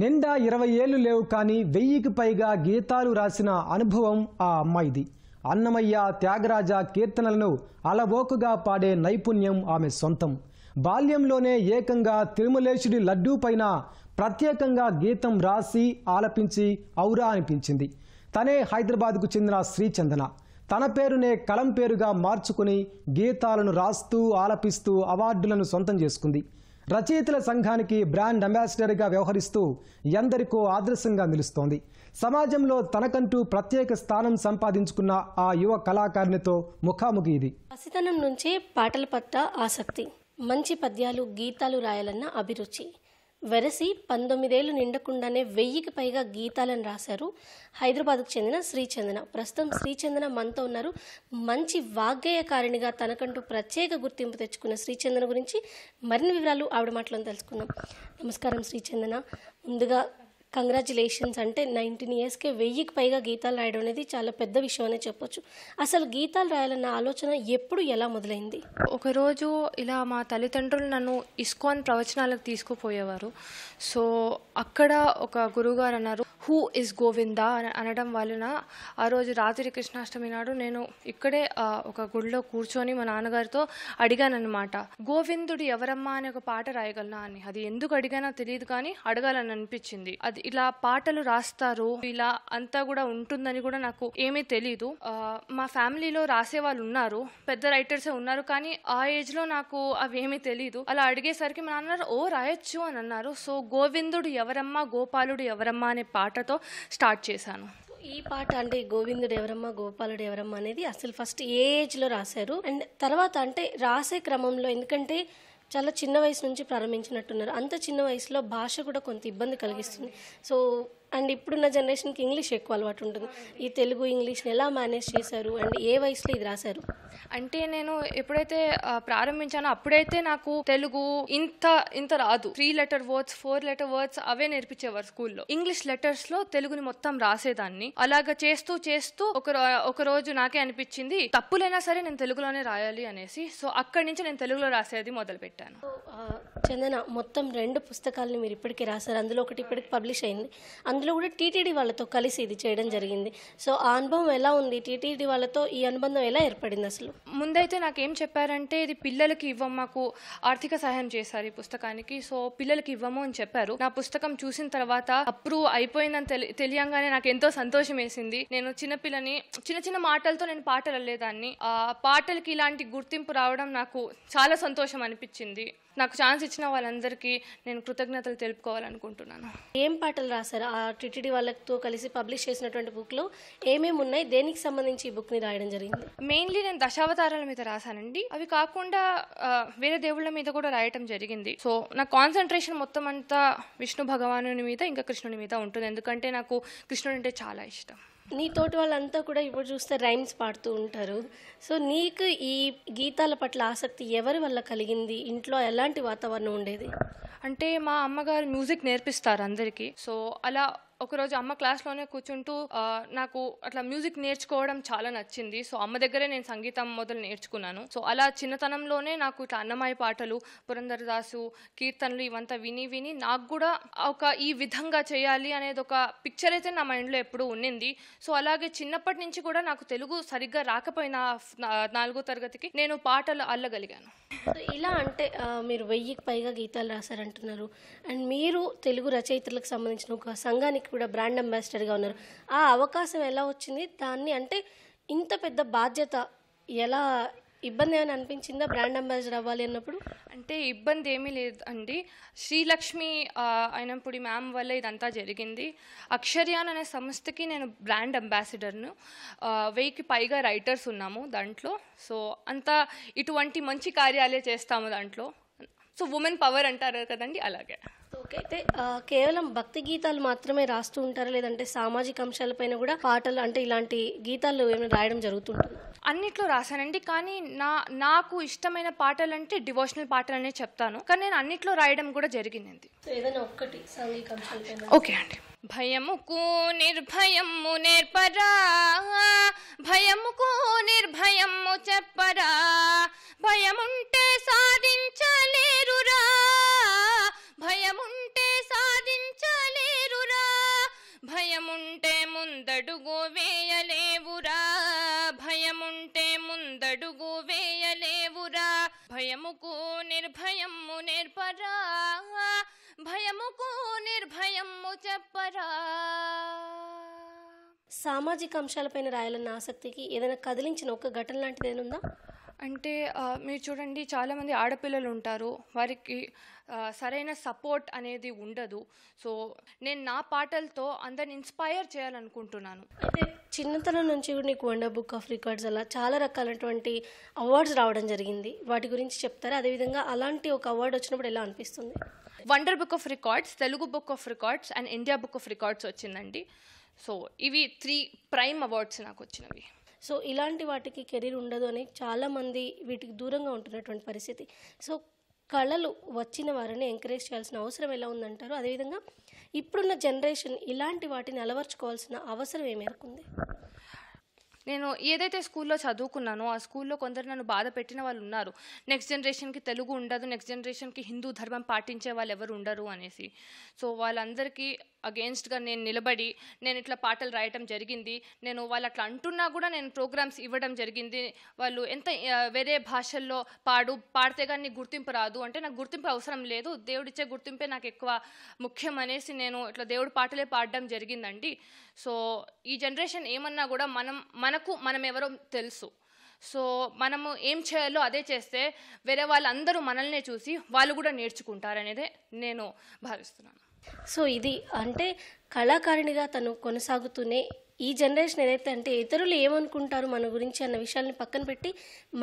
నిండా ఇరవై ఏళ్ళు లేవు కానీ వెయ్యికి పైగా గీతాలు రాసిన అనుభవం ఆ అమ్మాయిది అన్నమయ్య త్యాగరాజ కీర్తనలను అలవోకుగా పాడే నైపుణ్యం ఆమె సొంతం బాల్యంలోనే ఏకంగా తిరుమలేశుడి లడ్డూ పైన ప్రత్యేకంగా గీతం రాసి ఆలపించి ఔరా అనిపించింది తనే హైదరాబాద్కు చెందిన శ్రీచందన తన పేరునే కలం పేరుగా మార్చుకుని గీతాలను రాస్తూ ఆలపిస్తూ అవార్డులను సొంతం చేసుకుంది రచయితల సంఘానికి బ్రాండ్ అంబాసిడర్గా వ్యవహరిస్తూ ఎందరికో ఆదర్శంగా నిలుస్తోంది సమాజంలో తనకంటూ ప్రత్యేక స్థానం సంపాదించుకున్న ఆ యువ కళాకారునితో ముఖాముఖి ఇది పసితనం నుంచే పాటల పట్ల ఆసక్తి మంచి పద్యాలు గీతాలు రాయాలన్న అభిరుచి వెరసి పంతొమ్మిదేళ్ళు నిండకుండానే వెయ్యికి పైగా గీతాలను రాశారు హైదరాబాద్కు చెందిన శ్రీచందన ప్రస్తుతం శ్రీచందన మనతో ఉన్నారు మంచి వాగ్గేయకారిణిగా తనకంటూ ప్రత్యేక గుర్తింపు తెచ్చుకున్న శ్రీచందన గురించి మరిన్ని వివరాలు ఆవిడ మాటలను తెలుసుకుందాం నమస్కారం శ్రీచందన ముందుగా కంగ్రాచులేషన్స్ అంటే నైన్టీన్ ఇయర్స్కే వెయ్యికి పైగా గీతాలు రాయడం అనేది చాలా పెద్ద విషయం అనే చెప్పొచ్చు అసలు గీతాలు రాయాలన్న ఆలోచన ఎప్పుడు ఎలా మొదలైంది ఒకరోజు ఇలా మా తల్లిదండ్రులు నన్ను ఇస్కాన్ ప్రవచనాలకు తీసుకుపోయేవారు సో అక్కడ ఒక గురువుగారు అన్నారు హూ ఇస్ గోవిందా అనడం వలన ఆ రోజు రాత్రి కృష్ణాష్టమి నాడు నేను ఇక్కడే ఒక గుడిలో కూర్చొని మా నాన్నగారితో అడిగానమాట గోవిందుడు ఎవరమ్మా అనే ఒక పాట రాయగలనా అని అది ఎందుకు అడిగానో తెలియదు కానీ అడగాలని అనిపించింది అది ఇలా పాటలు రాస్తారు ఇలా అంతా కూడా ఉంటుందని కూడా నాకు ఏమీ తెలీదు మా ఫ్యామిలీలో రాసే వాళ్ళు ఉన్నారు పెద్ద రైటర్సే ఉన్నారు కానీ ఆ ఏజ్లో నాకు ఏమీ తెలీదు అలా అడిగేసరికి మా నాన్న ఓ రాయొచ్చు అని అన్నారు సో గోవిందుడు ఎవరమ్మా గోపాలుడు ఎవరమ్మా అనే పాటతో స్టార్ట్ చేశాను ఈ పాట అంటే గోవిందుడు ఎవరమ్మ గోపాలుడు ఎవరమ్మ అనేది అసలు ఫస్ట్ ఏ ఏజ్లో రాశారు అండ్ తర్వాత అంటే రాసే క్రమంలో ఎందుకంటే చాలా చిన్న వయసు నుంచి ప్రారంభించినట్టున్నారు అంత చిన్న వయసులో భాష కూడా కొంత ఇబ్బంది కలిగిస్తుంది సో అండ్ ఇప్పుడున్న జనరేషన్కి ఇంగ్లీష్ ఎక్కువ అలవాటు ఉంటుంది ఈ తెలుగు ఇంగ్లీష్ని ఎలా మేనేజ్ చేశారు అండ్ ఏ వయసులో ఇది రాశారు అంటే నేను ఎప్పుడైతే ప్రారంభించానో అప్పుడైతే నాకు తెలుగు ఇంత ఇంత రాదు three letter words four letter words అవే నేర్పించేవారు స్కూల్లో ఇంగ్లీష్ లెటర్స్ లో తెలుగుని మొత్తం రాసేదాన్ని అలాగ చేస్తూ చేస్తూ ఒక ఒక రోజు నాకే అనిపించింది తప్పులైనా సరే నేను తెలుగులోనే రాయాలి అనేసి సో అక్కడి నుంచి నేను తెలుగులో రాసేది మొదలు పెట్టాను చందన మొత్తం రెండు పుస్తకాలను మీరు ఇప్పటికీ రాశారు అందులో ఒకటి ఇప్పటికి పబ్లిష్ అయింది అందులో కూడా టీటీడీ వాళ్ళతో కలిసి ఇది చేయడం జరిగింది సో ఆ అనుభవం ఎలా ఉంది టీటీడీ వాళ్ళతో ఈ అనుబంధం ఎలా ఏర్పడింది అసలు ముందైతే నాకేం చెప్పారంటే ఇది పిల్లలకి ఇవ్వం మాకు ఆర్థిక సహాయం చేశారు ఈ పుస్తకానికి సో పిల్లలకి ఇవ్వము అని చెప్పారు నా పుస్తకం చూసిన తర్వాత అప్రూవ్ అయిపోయిందని తెలియంగానే నాకు ఎంతో సంతోషం వేసింది నేను చిన్నపిల్లని చిన్న చిన్న మాటలతో నేను పాటలు వెళ్ళేదాన్ని ఆ పాటలకి ఇలాంటి గుర్తింపు రావడం నాకు చాలా సంతోషం అనిపించింది నాకు ఛాన్స్ ఇచ్చిన వాళ్ళందరికీ నేను కృతజ్ఞతలు తెలుపుకోవాలనుకుంటున్నాను ఏం పాటలు రాశారు ఆ టిటిడి వాళ్ళతో కలిసి పబ్లిష్ చేసినటువంటి బుక్లో ఏమేమి ఉన్నాయి దేనికి సంబంధించి ఈ బుక్ని రాయడం జరిగింది మెయిన్లీ నేను దశావతారాల మీద రాశానండి అవి కాకుండా వేరే దేవుళ్ళ మీద కూడా రాయటం జరిగింది సో నా కాన్సన్ట్రేషన్ మొత్తం అంతా విష్ణు భగవాను మీద ఇంకా కృష్ణుని మీద ఉంటుంది ఎందుకంటే నాకు కృష్ణుడు అంటే చాలా ఇష్టం నీ తోటి వాళ్ళంతా కూడా ఇప్పుడు చూస్తే రైమ్స్ పాడుతూ ఉంటారు సో నీకు ఈ గీతాల పట్ల ఆసక్తి ఎవరి వల్ల కలిగింది ఇంట్లో ఎలాంటి వాతావరణం ఉండేది అంటే మా అమ్మగారు మ్యూజిక్ నేర్పిస్తారు అందరికీ సో అలా ఒకరోజు అమ్మ క్లాస్లోనే కూర్చుంటూ నాకు అట్లా మ్యూజిక్ నేర్చుకోవడం చాలా నచ్చింది సో అమ్మ దగ్గరే నేను సంగీతం మొదలు నేర్చుకున్నాను సో అలా చిన్నతనంలోనే నాకు ఇట్లా అన్నమాయ పాటలు పురంధరదాసు కీర్తనలు ఇవంతా విని విని నాకు కూడా ఒక ఈ విధంగా చేయాలి అనేది ఒక పిక్చర్ అయితే నా మైండ్లో ఎప్పుడూ ఉండింది సో అలాగే చిన్నప్పటి నుంచి కూడా నాకు తెలుగు సరిగ్గా రాకపోయిన నాలుగో తరగతికి నేను పాటలు అల్లగలిగాను ఇలా అంటే మీరు వెయ్యికి పైగా గీతాలు రాశారంటున్నారు అండ్ మీరు తెలుగు రచయితలకు సంబంధించిన ఒక సంఘానికి కూడా బ్రాండ్ అంబాసిడర్గా ఉన్నారు ఆ అవకాశం ఎలా వచ్చింది దాన్ని అంటే ఇంత పెద్ద బాధ్యత ఎలా ఇబ్బంది ఏమైనా అనిపించిందా బ్రాండ్ అంబాసిడర్ అవ్వాలి అన్నప్పుడు అంటే ఇబ్బంది ఏమీ లేదు అండి శ్రీలక్ష్మి అయినప్పుడు మ్యామ్ వల్ల ఇదంతా జరిగింది అక్షర్యాన్ అనే సంస్థకి నేను బ్రాండ్ అంబాసిడర్ను వెయ్యికి పైగా రైటర్స్ ఉన్నాము దాంట్లో సో అంతా ఇటువంటి మంచి కార్యాలే చేస్తాము దాంట్లో సో ఉమెన్ పవర్ అంటారు కదండి అలాగే అయితే కేవలం భక్తి గీతాలు మాత్రమే రాస్తూ ఉంటారా లేదంటే సామాజిక అంశాలపైన కూడా పాటలు అంటే ఇలాంటి గీతాలు ఏమైనా రాయడం జరుగుతుంటుంది అన్నిట్లో రాశానండి కానీ నా నాకు ఇష్టమైన పాటలు అంటే డివోషనల్ పాటలు అనే చెప్తాను కానీ నేను అన్నిట్లో రాయడం కూడా జరిగిందండి ఏదైనా ఒక్కటి ఓకే అండి భయముకు నిర్భయము నేర్పరా భయముకు నిర్భయము చెప్పరా భయముండ ముందడుగు వేయలేవురా భయముంటే ముందడుగు వేయలేవురా భయముకు నిర్భయము నేర్పరా భయముకు నిర్భయము చెప్పరా సామాజిక అంశాలపైన రాయాలన్న ఆసక్తికి ఏదైనా కదిలించిన ఒక ఘటన లాంటిది ఏదైనా ఉందా అంటే మీరు చూడండి చాలామంది ఆడపిల్లలు ఉంటారు వారికి సరైన సపోర్ట్ అనేది ఉండదు సో నేను నా పాటలతో అందరిని ఇన్స్పైర్ చేయాలనుకుంటున్నాను అయితే చిన్నతనం నుంచి కూడా నీకు వండర్ బుక్ ఆఫ్ రికార్డ్స్ అలా చాలా రకాలైనటువంటి అవార్డ్స్ రావడం జరిగింది వాటి గురించి చెప్తారా అదేవిధంగా అలాంటి ఒక అవార్డు వచ్చినప్పుడు ఎలా అనిపిస్తుంది wonder book of records Telugu book of records and India book of records వచ్చిందండి సో ఇవి త్రీ ప్రైమ్ అవార్డ్స్ నాకు వచ్చినవి సో ఇలాంటి వాటికి కెరీర్ ఉండదు అని చాలామంది వీటికి దూరంగా ఉంటున్నటువంటి పరిస్థితి సో కళలు వచ్చిన వారిని ఎంకరేజ్ చేయాల్సిన అవసరం ఎలా ఉందంటారు అదేవిధంగా ఇప్పుడున్న జనరేషన్ ఇలాంటి వాటిని అలవర్చుకోవాల్సిన అవసరం ఏ నేను ఏదైతే స్కూల్లో చదువుకున్నానో ఆ స్కూల్లో కొందరు నన్ను బాధ పెట్టిన వాళ్ళు ఉన్నారు నెక్స్ట్ జనరేషన్కి తెలుగు ఉండదు నెక్స్ట్ జనరేషన్కి హిందూ ధర్మం పాటించే వాళ్ళు ఎవరు ఉండరు అనేసి సో వాళ్ళందరికీ అగేన్స్ట్గా నేను నిలబడి నేను ఇట్లా పాటలు రాయటం జరిగింది నేను వాళ్ళు అట్లా అంటున్నా కూడా నేను ప్రోగ్రామ్స్ ఇవ్వడం జరిగింది వాళ్ళు ఎంత వేరే భాషల్లో పాడు పాడితే కానీ గుర్తింపు రాదు అంటే నాకు గుర్తింపు అవసరం లేదు దేవుడిచ్చే గుర్తింపే నాకు ఎక్కువ ముఖ్యం అనేసి నేను ఇట్లా దేవుడు పాటలే పాడడం జరిగిందండి సో ఈ జనరేషన్ ఏమన్నా కూడా మనం మనకు మనం ఎవరో తెలుసు సో మనము ఏం చేయాలో అదే చేస్తే వేరే వాళ్ళందరూ మనల్నే చూసి వాళ్ళు కూడా నేర్చుకుంటారనేదే నేను భావిస్తున్నాను సో ఇది అంటే కళాకారిణిగా తను కొనసాగుతూనే ఈ జనరేషన్ ఏదైతే అంటే ఇతరులు ఏమనుకుంటారు మన గురించి అన్న విషయాల్ని పక్కన పెట్టి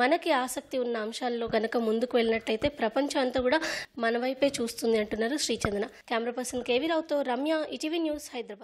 మనకి ఆసక్తి ఉన్న అంశాల్లో గనక ముందుకు వెళ్ళినట్టయితే ప్రపంచం అంతా కూడా మన వైపే చూస్తుంది అంటున్నారు శ్రీచందన కెమెరా పర్సన్ కేవీరావుతో రమ్య ఇటీవీ న్యూస్ హైదరాబాద్